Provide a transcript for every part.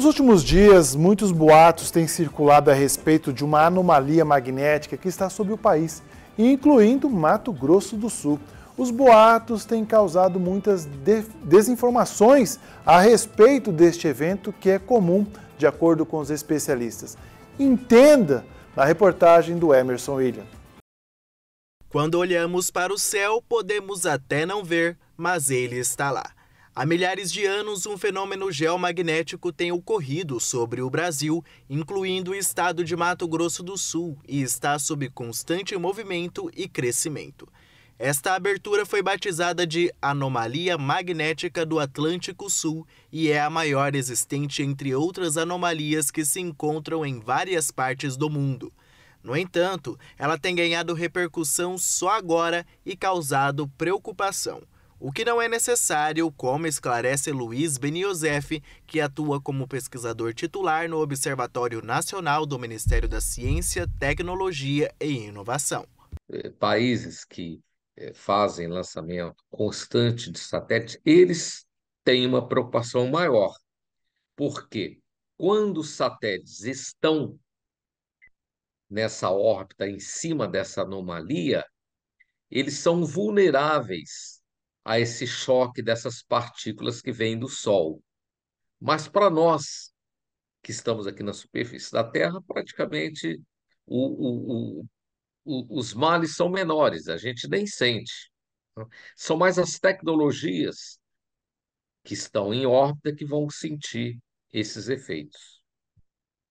Nos últimos dias, muitos boatos têm circulado a respeito de uma anomalia magnética que está sobre o país, incluindo Mato Grosso do Sul. Os boatos têm causado muitas desinformações a respeito deste evento que é comum, de acordo com os especialistas. Entenda na reportagem do Emerson William. Quando olhamos para o céu, podemos até não ver, mas ele está lá. Há milhares de anos, um fenômeno geomagnético tem ocorrido sobre o Brasil, incluindo o estado de Mato Grosso do Sul, e está sob constante movimento e crescimento. Esta abertura foi batizada de Anomalia Magnética do Atlântico Sul e é a maior existente entre outras anomalias que se encontram em várias partes do mundo. No entanto, ela tem ganhado repercussão só agora e causado preocupação. O que não é necessário, como esclarece Luiz Beniosef, que atua como pesquisador titular no Observatório Nacional do Ministério da Ciência, Tecnologia e Inovação. É, países que é, fazem lançamento constante de satélites, eles têm uma preocupação maior. Porque quando os satélites estão nessa órbita, em cima dessa anomalia, eles são vulneráveis a esse choque dessas partículas que vêm do Sol. Mas para nós, que estamos aqui na superfície da Terra, praticamente o, o, o, os males são menores, a gente nem sente. São mais as tecnologias que estão em órbita que vão sentir esses efeitos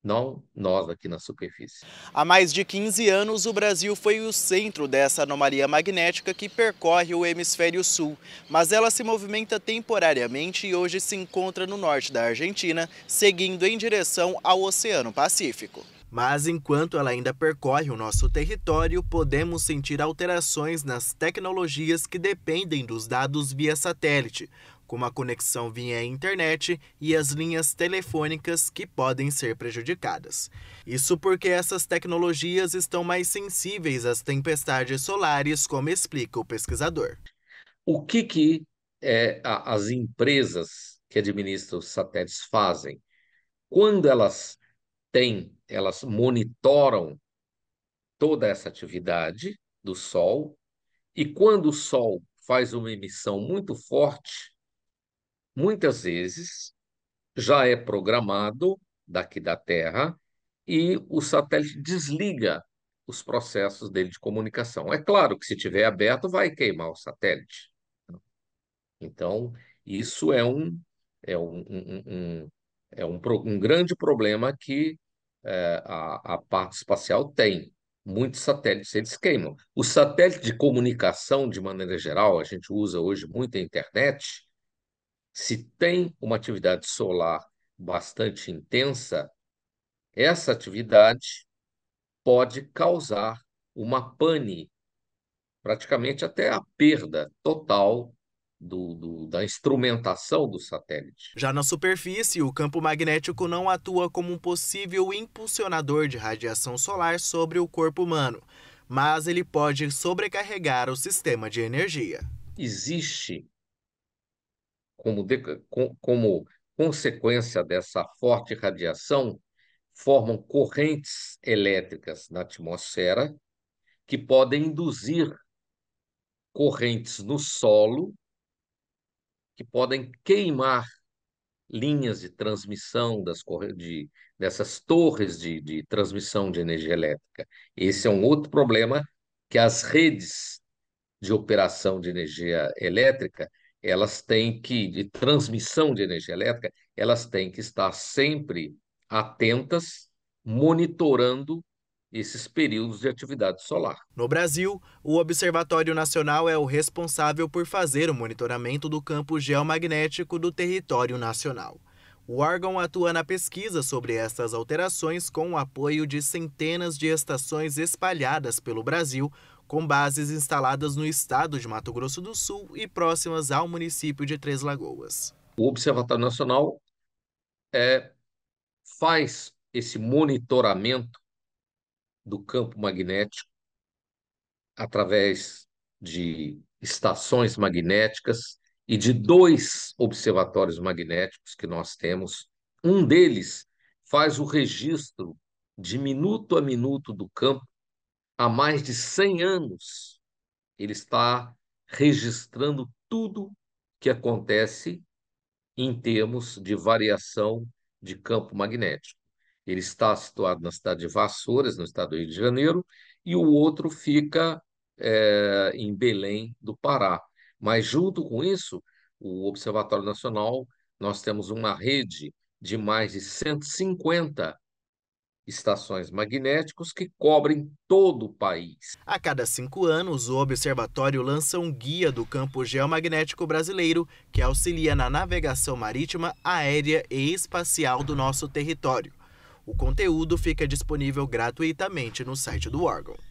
não nós aqui na superfície. Há mais de 15 anos, o Brasil foi o centro dessa anomalia magnética que percorre o hemisfério sul, mas ela se movimenta temporariamente e hoje se encontra no norte da Argentina, seguindo em direção ao Oceano Pacífico. Mas enquanto ela ainda percorre o nosso território, podemos sentir alterações nas tecnologias que dependem dos dados via satélite, como a conexão via internet e as linhas telefônicas que podem ser prejudicadas. Isso porque essas tecnologias estão mais sensíveis às tempestades solares, como explica o pesquisador. O que, que é, a, as empresas que administram os satélites fazem? Quando elas têm, elas monitoram toda essa atividade do Sol, e quando o Sol faz uma emissão muito forte, muitas vezes já é programado daqui da Terra e o satélite desliga os processos dele de comunicação. É claro que se tiver aberto vai queimar o satélite. Então isso é um é um, um, um é um, um grande problema que é, a, a parte espacial tem. Muitos satélites eles queimam. O satélite de comunicação, de maneira geral, a gente usa hoje muito a internet, se tem uma atividade solar bastante intensa, essa atividade pode causar uma pane, praticamente até a perda total do, do, da instrumentação do satélite. Já na superfície, o campo magnético não atua como um possível impulsionador de radiação solar sobre o corpo humano, mas ele pode sobrecarregar o sistema de energia. Existe como, de, como consequência dessa forte radiação, formam correntes elétricas na atmosfera que podem induzir correntes no solo que podem queimar linhas de transmissão das de, dessas torres de, de transmissão de energia elétrica. Esse é um outro problema que as redes de operação de energia elétrica elas têm que, de transmissão de energia elétrica, elas têm que estar sempre atentas, monitorando esses períodos de atividade solar. No Brasil, o Observatório Nacional é o responsável por fazer o monitoramento do campo geomagnético do território nacional. O órgão atua na pesquisa sobre essas alterações com o apoio de centenas de estações espalhadas pelo Brasil, com bases instaladas no estado de Mato Grosso do Sul e próximas ao município de Três Lagoas. O Observatório Nacional é, faz esse monitoramento do campo magnético através de estações magnéticas e de dois observatórios magnéticos que nós temos. Um deles faz o registro de minuto a minuto do campo há mais de 100 anos, ele está registrando tudo que acontece em termos de variação de campo magnético. Ele está situado na cidade de Vassouras, no estado do Rio de Janeiro, e o outro fica é, em Belém do Pará. Mas, junto com isso, o Observatório Nacional, nós temos uma rede de mais de 150 estações magnéticos que cobrem todo o país. A cada cinco anos, o observatório lança um guia do campo geomagnético brasileiro que auxilia na navegação marítima, aérea e espacial do nosso território. O conteúdo fica disponível gratuitamente no site do órgão.